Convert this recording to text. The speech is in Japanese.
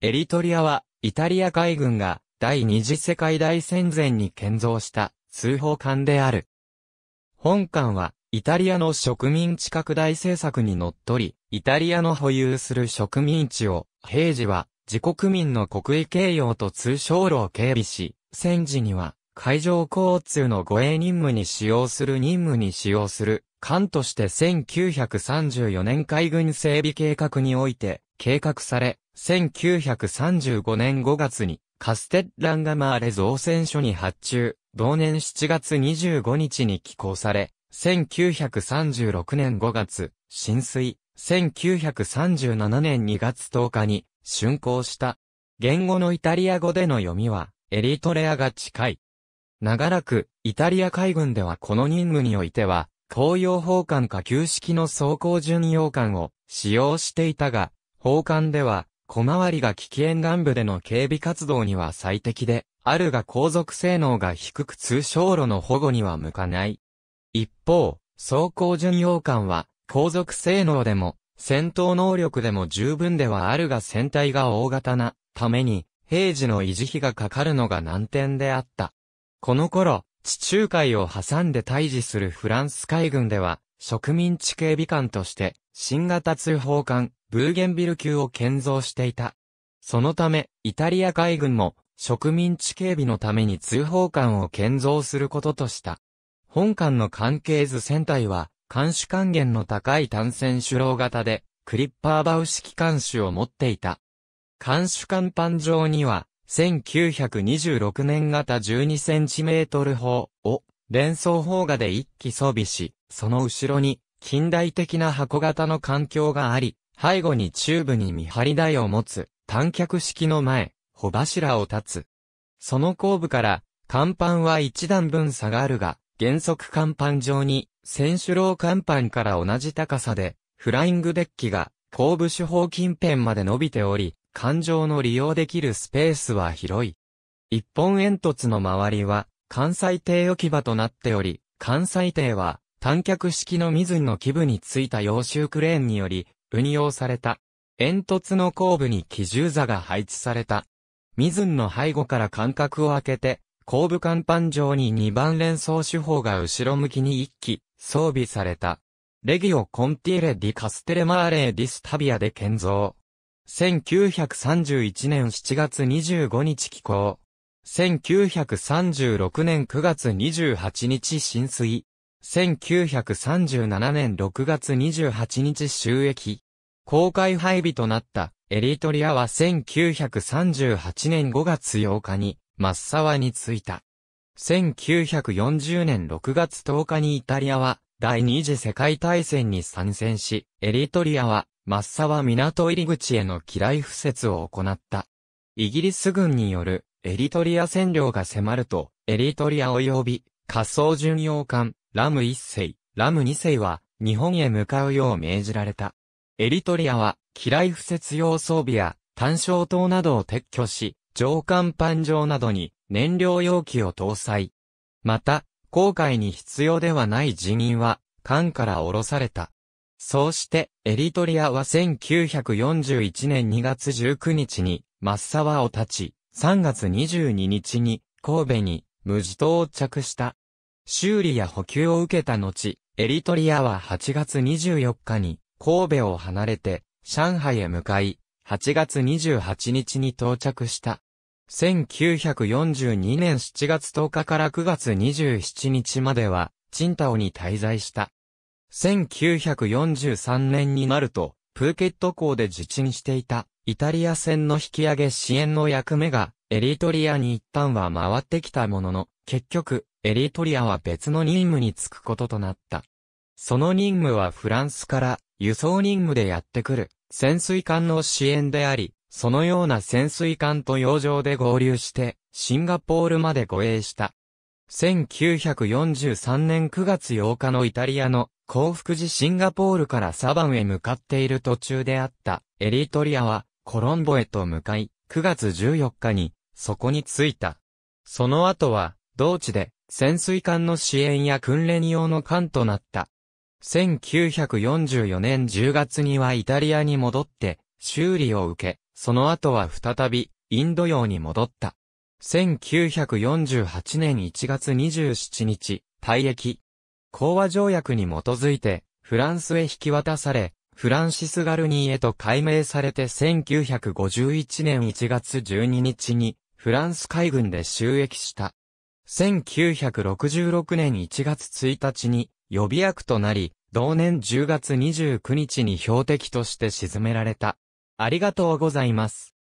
エリトリアは、イタリア海軍が第二次世界大戦前に建造した通報艦である。本艦は、イタリアの植民地拡大政策にのっとり、イタリアの保有する植民地を、平時は自国民の国威形容と通称路を警備し、戦時には海上交通の護衛任務に使用する任務に使用する艦として1934年海軍整備計画において計画され、1935年5月にカステッランガマーレ造船所に発注、同年7月25日に寄港され、1936年5月、浸水、1937年2月10日に、竣工した。言語のイタリア語での読みは、エリトレアが近い。長らく、イタリア海軍ではこの任務においては、公用砲艦下級式の装甲巡洋艦を使用していたが、砲艦では、小回りが危機沿岸部での警備活動には最適で、あるが後続性能が低く通商路の保護には向かない。一方、走行巡洋艦は、後続性能でも、戦闘能力でも十分ではあるが船体が大型な、ために、平時の維持費がかかるのが難点であった。この頃、地中海を挟んで対峙するフランス海軍では、植民地警備官として、新型通報艦、ブーゲンビル級を建造していた。そのため、イタリア海軍も、植民地警備のために通報艦を建造することとした。本艦の関係図船体は、艦首還元の高い単線首楼型で、クリッパーバウ式艦首を持っていた。艦首艦板上には、1926年型12センチメートル砲を、連装砲画で一機装備し、その後ろに近代的な箱型の環境があり、背後にチューブに見張り台を持つ、短脚式の前、帆柱を立つ。その後部から、甲板は一段分下がるが、原則甲板上に、選手楼甲板から同じ高さで、フライングデッキが、後部手法近辺まで伸びており、環状の利用できるスペースは広い。一本煙突の周りは、関西艇置き場となっており、関西艇は、短脚式のミズンの基部についた洋州クレーンにより、運用された。煙突の後部に機銃座が配置された。ミズンの背後から間隔を空けて、後部甲板上に2番連装手法が後ろ向きに1機、装備された。レギオ・コンティーレ・ディ・カステレマーレ・ディスタビアで建造。1931年7月25日寄港。1936年9月28日浸水。1937年6月28日収益。公開配備となったエリトリアは1938年5月8日にマッサワに着いた。1940年6月10日にイタリアは第二次世界大戦に参戦し、エリトリアはマッサワ港入り口への機雷敷設を行った。イギリス軍によるエリトリア占領が迫ると、エリトリア及び仮想巡洋艦ラム1世、ラム2世は、日本へ向かうよう命じられた。エリトリアは、機雷不設用装備や、単焦灯などを撤去し、上艦板上などに燃料容器を搭載。また、航海に必要ではない人員は、艦から降ろされた。そうして、エリトリアは1941年2月19日に、マッサワを立ち、3月22日に、神戸に、無事到着した。修理や補給を受けた後、エリトリアは8月24日に神戸を離れて上海へ向かい、8月28日に到着した。1942年7月10日から9月27日までは、チンタオに滞在した。1943年になると、プーケット港で受賃していた、イタリア船の引き上げ支援の役目が、エリトリアに一旦は回ってきたものの、結局、エリトリアは別の任務に就くこととなった。その任務はフランスから輸送任務でやってくる潜水艦の支援であり、そのような潜水艦と洋上で合流してシンガポールまで護衛した。1943年9月8日のイタリアの幸福寺シンガポールからサバンへ向かっている途中であったエリトリアはコロンボへと向かい9月14日にそこに着いた。その後は同地で潜水艦の支援や訓練用の艦となった。1944年10月にはイタリアに戻って修理を受け、その後は再びインド洋に戻った。1948年1月27日、退役。講和条約に基づいてフランスへ引き渡され、フランシス・ガルニーへと改名されて1951年1月12日にフランス海軍で収益した。1966年1月1日に予備役となり、同年10月29日に標的として沈められた。ありがとうございます。